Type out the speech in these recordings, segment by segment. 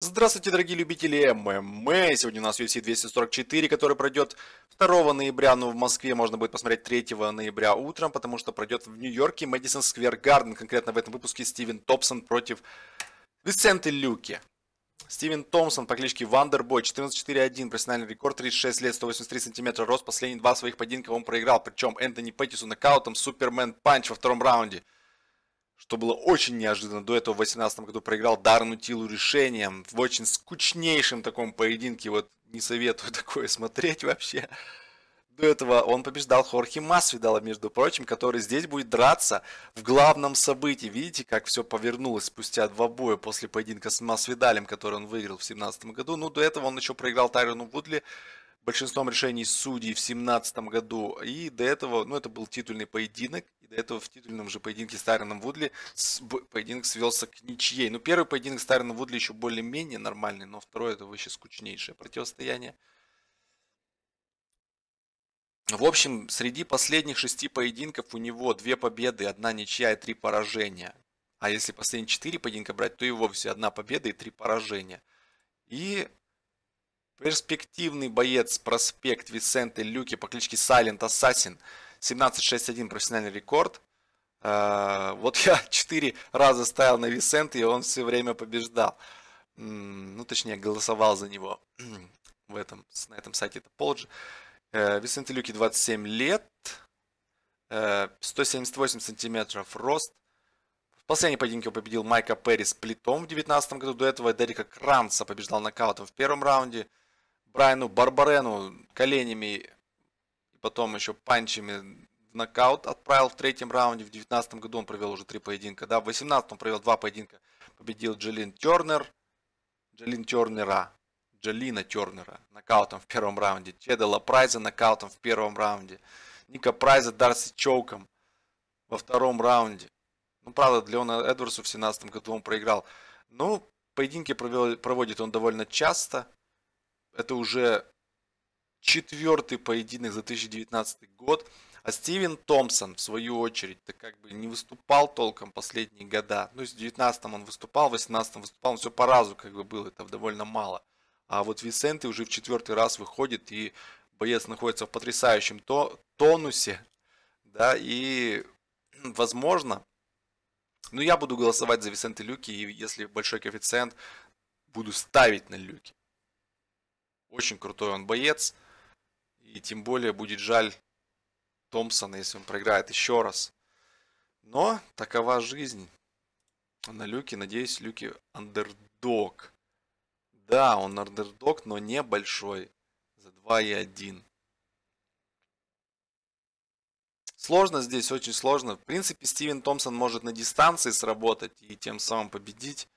Здравствуйте, дорогие любители ММА! Сегодня у нас UFC 244, который пройдет 2 ноября, но ну, в Москве можно будет посмотреть 3 ноября утром, потому что пройдет в Нью-Йорке Мэдисон Сквер Гарден. Конкретно в этом выпуске Стивен Топсон против Висенте Люки. Стивен Томпсон по кличке Вандербой, 14-4-1, профессиональный рекорд, 36 лет, 183 сантиметра, рост, последние два своих поединка он проиграл, причем Энтони Пэттису нокаутом, Супермен Панч во втором раунде – что было очень неожиданно. До этого в 2018 году проиграл Дарну Тилу решением в очень скучнейшем таком поединке. Вот не советую такое смотреть вообще. До этого он побеждал Хорхе Масвидала, между прочим, который здесь будет драться в главном событии. Видите, как все повернулось спустя два боя после поединка с Масвидалем, который он выиграл в 2017 году. Ну, до этого он еще проиграл Тайрону Вудли большинством решений судей в 2017 году. И до этого, ну, это был титульный поединок до этого в титульном же поединке с Тайроном Вудли с, поединок свелся к ничьей. Ну, первый поединок с Тайроном Вудли еще более-менее нормальный, но второй это вообще скучнейшее противостояние. В общем, среди последних шести поединков у него две победы, одна ничья и три поражения. А если последние четыре поединка брать, то и вовсе одна победа и три поражения. И перспективный боец проспект Висенте Люки по кличке Silent Assassin 17-6-1 профессиональный рекорд. Э, вот я 4 раза ставил на Висент, и он все время побеждал. Ну, точнее, голосовал за него в этом, на этом сайте это Полджи. Э, Висенте Люки 27 лет, 178 э, сантиметров рост. В последнем поединке он победил Майка Перри с плитом в 2019 году. До этого Дерека Кранца побеждал нокаутом в первом раунде. Брайну Барбарену коленями и потом еще панчами в нокаут отправил в третьем раунде. В девятнадцатом году он провел уже три поединка. Да, в восемнадцатом он провел два поединка. Победил Джелин Тернер. Джелин Тернера. Джалина Тернера нокаутом в первом раунде. Чедала Прайза нокаутом в первом раунде. Ника Прайза Дарси Чоуком во втором раунде. Ну, правда, Леона Эдвардсу в 17 году он проиграл. Ну, поединки провел, проводит он довольно часто. Это уже четвертый поединок за 2019 год. А Стивен Томпсон, в свою очередь, так как бы не выступал толком последние года. Ну, в 19 он выступал, в 18 выступал, но все по разу как бы было, это довольно мало. А вот Висенте уже в четвертый раз выходит, и боец находится в потрясающем то тонусе, да, и возможно, ну, я буду голосовать за Висенте Люки, и если большой коэффициент, буду ставить на Люки. Очень крутой он боец. И тем более будет жаль Томпсона, если он проиграет еще раз. Но такова жизнь. На Люке, надеюсь, Люки андердог. Да, он андердог, но небольшой. За и 2,1. Сложно здесь, очень сложно. В принципе, Стивен Томпсон может на дистанции сработать и тем самым победить.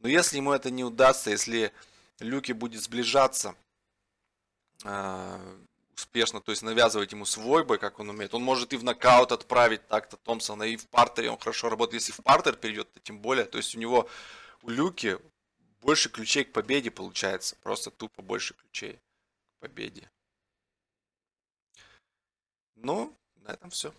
Но если ему это не удастся, если Люки будет сближаться, а, успешно, то есть навязывать ему свой бой, как он умеет. Он может и в нокаут отправить так-то Томпсона, и в партере он хорошо работает. Если в партер перейдет, то тем более. То есть у него, у Люки больше ключей к победе получается. Просто тупо больше ключей к победе. Ну, на этом все.